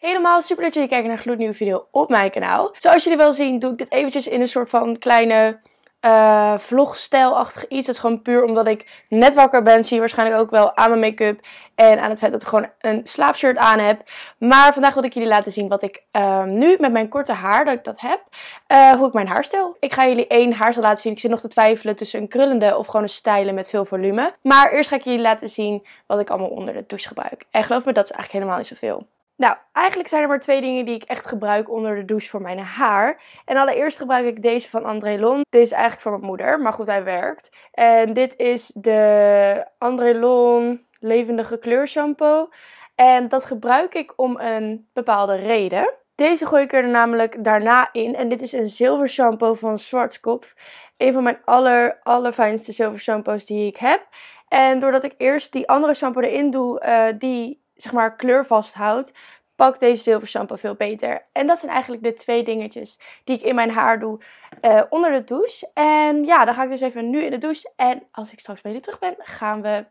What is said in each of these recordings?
Helemaal super dat jullie kijken naar een gloednieuwe video op mijn kanaal. Zoals jullie wel zien doe ik dit eventjes in een soort van kleine uh, eh, vlogstijlachtig iets. Dat is gewoon puur omdat ik net wakker ben. Zie je waarschijnlijk ook wel aan mijn make-up. En aan het feit dat ik gewoon een slaapshirt aan heb. Maar vandaag wil ik jullie laten zien wat ik ehm, nu met mijn korte haar, dat ik dat heb, eh, hoe ik mijn haar stel. Ik ga jullie één haarstel laten zien. Ik zit nog te twijfelen tussen een krullende of gewoon een stijlen met veel volume. Maar eerst ga ik jullie laten zien wat ik allemaal onder de douche gebruik. En geloof me, dat is eigenlijk helemaal niet zoveel. Nou, eigenlijk zijn er maar twee dingen die ik echt gebruik onder de douche voor mijn haar. En allereerst gebruik ik deze van André Lon. Deze is eigenlijk van mijn moeder, maar goed, hij werkt. En dit is de André Lon levendige kleurshampoo. En dat gebruik ik om een bepaalde reden. Deze gooi ik er namelijk daarna in. En dit is een zilver shampoo van Schwarzkopf. Een van mijn aller, allerfijnste zilver shampoos die ik heb. En doordat ik eerst die andere shampoo erin doe, eh, die zeg maar, kleur vasthoudt, pakt deze shampoo veel beter. En dat zijn eigenlijk de twee dingetjes die ik in mijn haar doe eh, onder de douche. En ja, dan ga ik dus even nu in de douche. En als ik straks bij jullie terug ben, gaan we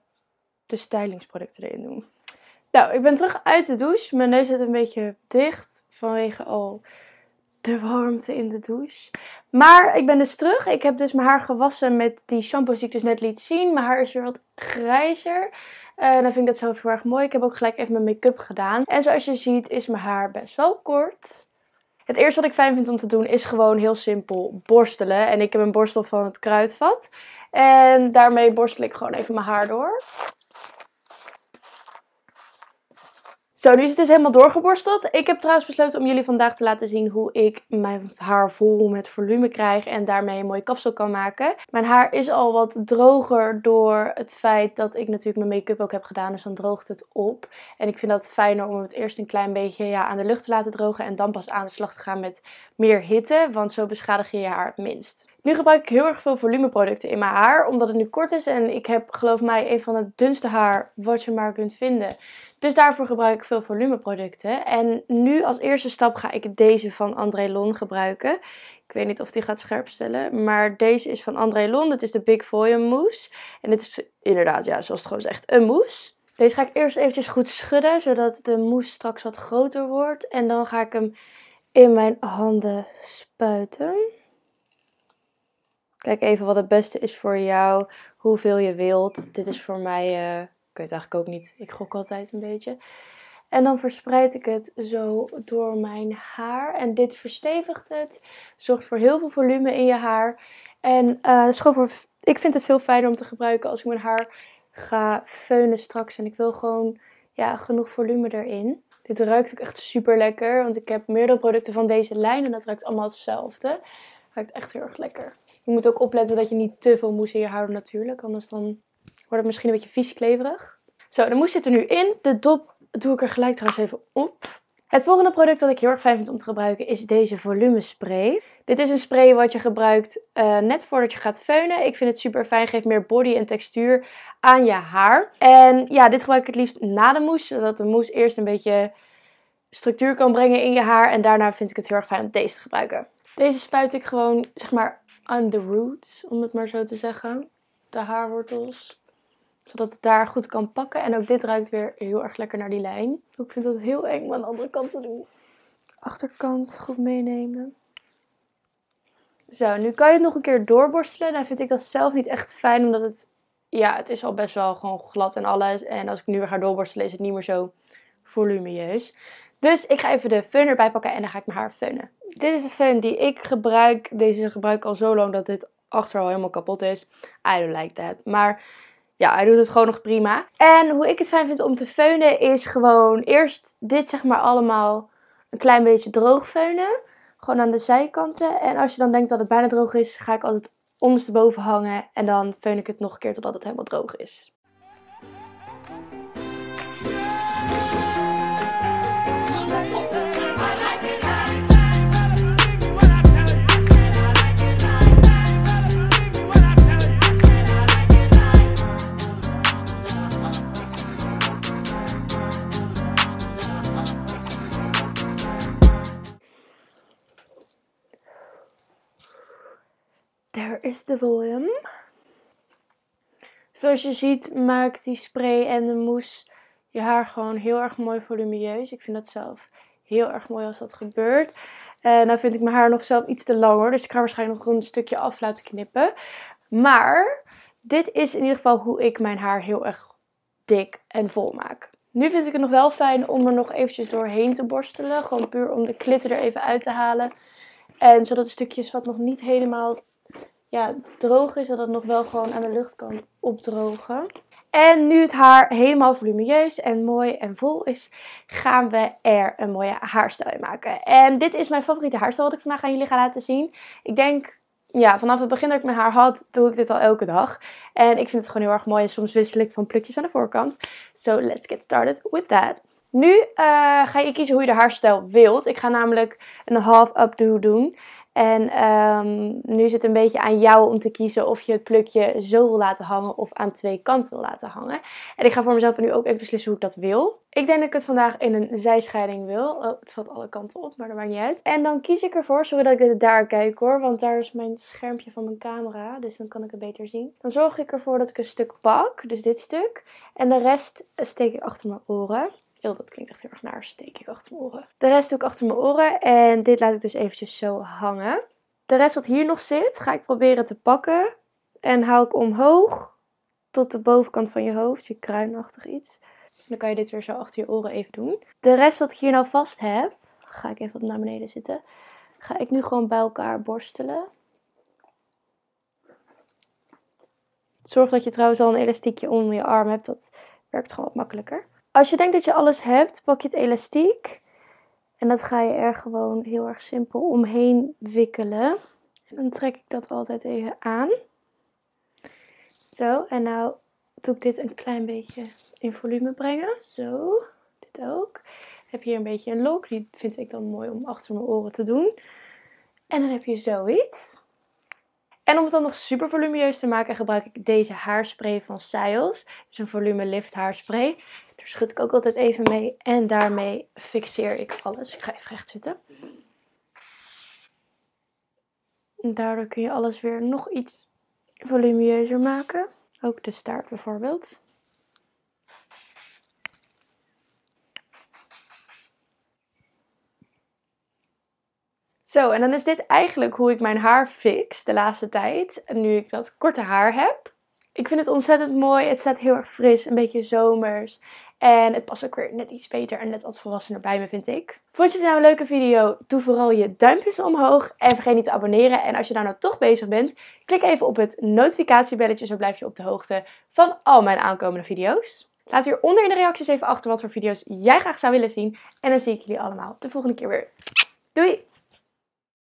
de stylingsproducten erin doen. Nou, ik ben terug uit de douche. Mijn neus zit een beetje dicht vanwege al de warmte in de douche. Maar ik ben dus terug. Ik heb dus mijn haar gewassen met die shampoos die ik dus net liet zien. Mijn haar is weer wat grijzer. En dan vind ik dat zelf heel erg mooi. Ik heb ook gelijk even mijn make-up gedaan. En zoals je ziet is mijn haar best wel kort. Het eerste wat ik fijn vind om te doen is gewoon heel simpel borstelen. En ik heb een borstel van het kruidvat. En daarmee borstel ik gewoon even mijn haar door. Zo, nu is het dus helemaal doorgeborsteld. Ik heb trouwens besloten om jullie vandaag te laten zien hoe ik mijn haar vol met volume krijg en daarmee een mooie kapsel kan maken. Mijn haar is al wat droger door het feit dat ik natuurlijk mijn make-up ook heb gedaan, dus dan droogt het op. En ik vind dat fijner om het eerst een klein beetje ja, aan de lucht te laten drogen en dan pas aan de slag te gaan met meer hitte, want zo beschadig je je haar het minst. Nu gebruik ik heel erg veel volumeproducten in mijn haar, omdat het nu kort is en ik heb geloof mij een van het dunste haar wat je maar kunt vinden. Dus daarvoor gebruik ik veel volumeproducten. En nu als eerste stap ga ik deze van André Lon gebruiken. Ik weet niet of die gaat scherpstellen, maar deze is van André Lon. het is de Big Volume Mousse. En dit is inderdaad, ja, zoals het gewoon zegt, een mousse. Deze ga ik eerst eventjes goed schudden, zodat de mousse straks wat groter wordt. En dan ga ik hem in mijn handen spuiten. Kijk even wat het beste is voor jou, hoeveel je wilt. Dit is voor mij, uh, ik weet eigenlijk ook niet, ik gok altijd een beetje. En dan verspreid ik het zo door mijn haar. En dit verstevigt het, zorgt voor heel veel volume in je haar. En uh, is voor, ik vind het veel fijner om te gebruiken als ik mijn haar ga feunen straks. En ik wil gewoon ja, genoeg volume erin. Dit ruikt ook echt super lekker, want ik heb meerdere producten van deze lijn en dat ruikt allemaal hetzelfde. Ruikt echt heel erg lekker je moet ook opletten dat je niet te veel moes in je houdt natuurlijk. Anders dan wordt het misschien een beetje vies kleverig. Zo, de moes zit er nu in. De dop doe ik er gelijk trouwens even op. Het volgende product dat ik heel erg fijn vind om te gebruiken is deze volumespray. Dit is een spray wat je gebruikt eh, net voordat je gaat feunen. Ik vind het super fijn, geeft meer body en textuur aan je haar. En ja, dit gebruik ik het liefst na de mousse, zodat de mousse eerst een beetje structuur kan brengen in je haar. En daarna vind ik het heel erg fijn om deze te gebruiken. Deze spuit ik gewoon zeg maar aan de roots, om het maar zo te zeggen. De haarwortels. Zodat het daar goed kan pakken. En ook dit ruikt weer heel erg lekker naar die lijn. Dus ik vind dat heel eng om aan de andere kant te doen. Achterkant goed meenemen. Zo, nu kan je het nog een keer doorborstelen. Dan vind ik dat zelf niet echt fijn, omdat het... Ja, het is al best wel gewoon glad en alles. En als ik nu weer ga doorborstelen, is het niet meer zo volumieus. Dus ik ga even de fun erbij pakken en dan ga ik mijn haar funnen dit is de föhn die ik gebruik. Deze gebruik ik al zo lang dat dit achter al helemaal kapot is. I don't like that. Maar ja, hij doet het gewoon nog prima. En hoe ik het fijn vind om te feunen is gewoon eerst dit zeg maar allemaal een klein beetje droog feunen. Gewoon aan de zijkanten. En als je dan denkt dat het bijna droog is, ga ik altijd ondersteboven hangen. En dan feun ik het nog een keer totdat het helemaal droog is. Daar is de volume. Zoals je ziet maakt die spray en de mousse je haar gewoon heel erg mooi volumieus. Ik vind dat zelf heel erg mooi als dat gebeurt. En eh, dan nou vind ik mijn haar nog zelf iets te langer, Dus ik ga waarschijnlijk nog een stukje af laten knippen. Maar dit is in ieder geval hoe ik mijn haar heel erg dik en vol maak. Nu vind ik het nog wel fijn om er nog eventjes doorheen te borstelen. Gewoon puur om de klitten er even uit te halen. En zodat stukjes wat nog niet helemaal ja, droog is, dat het nog wel gewoon aan de lucht kan opdrogen. En nu het haar helemaal volumineus en mooi en vol is, gaan we er een mooie haarstijl in maken. En dit is mijn favoriete haarstijl wat ik vandaag aan jullie ga laten zien. Ik denk ja, vanaf het begin dat ik mijn haar had, doe ik dit al elke dag. En ik vind het gewoon heel erg mooi. en Soms wissel ik van plukjes aan de voorkant. So let's get started with that. Nu eh, ga je kiezen hoe je de haarstijl wilt. Ik ga namelijk een half updo doen. En ehm, nu is het een beetje aan jou om te kiezen of je het plukje zo wil laten hangen of aan twee kanten wil laten hangen. En ik ga voor mezelf nu ook even beslissen hoe ik dat wil. Ik denk dat ik het vandaag in een zijscheiding wil. Oh, het valt alle kanten op, maar dat maakt niet uit. En dan kies ik ervoor, zodat dat ik het daar kijk hoor, want daar is mijn schermpje van mijn camera, dus dan kan ik het beter zien. Dan zorg ik ervoor dat ik een stuk pak, dus dit stuk. En de rest steek ik achter mijn oren. Eel, dat klinkt echt heel erg naar, steek ik achter mijn oren. De rest doe ik achter mijn oren en dit laat ik dus eventjes zo hangen. De rest wat hier nog zit, ga ik proberen te pakken. En hou ik omhoog tot de bovenkant van je hoofd, je kruinachtig iets. Dan kan je dit weer zo achter je oren even doen. De rest wat ik hier nou vast heb, ga ik even wat naar beneden zitten. Ga ik nu gewoon bij elkaar borstelen. Zorg dat je trouwens al een elastiekje om je arm hebt, dat werkt gewoon wat makkelijker. Als je denkt dat je alles hebt, pak je het elastiek. En dat ga je er gewoon heel erg simpel omheen wikkelen. En dan trek ik dat altijd even aan. Zo, en nou doe ik dit een klein beetje in volume brengen. Zo, dit ook. heb je hier een beetje een lok, die vind ik dan mooi om achter mijn oren te doen. En dan heb je zoiets. En om het dan nog super volumieus te maken, gebruik ik deze haarspray van Siles. Het is een volume lift haarspray. Daar schud ik ook altijd even mee. En daarmee fixeer ik alles. Ik ga even recht zitten. daardoor kun je alles weer nog iets volumieuzer maken. Ook de staart bijvoorbeeld. Zo, en dan is dit eigenlijk hoe ik mijn haar fix de laatste tijd. Nu ik dat korte haar heb. Ik vind het ontzettend mooi. Het staat heel erg fris, een beetje zomers. En het past ook weer net iets beter en net wat volwassener bij me, vind ik. Vond je dit nou een leuke video? Doe vooral je duimpjes omhoog. En vergeet niet te abonneren. En als je daar nou toch bezig bent, klik even op het notificatiebelletje. Zo blijf je op de hoogte van al mijn aankomende video's. Laat hieronder in de reacties even achter wat voor video's jij graag zou willen zien. En dan zie ik jullie allemaal de volgende keer weer. Doei!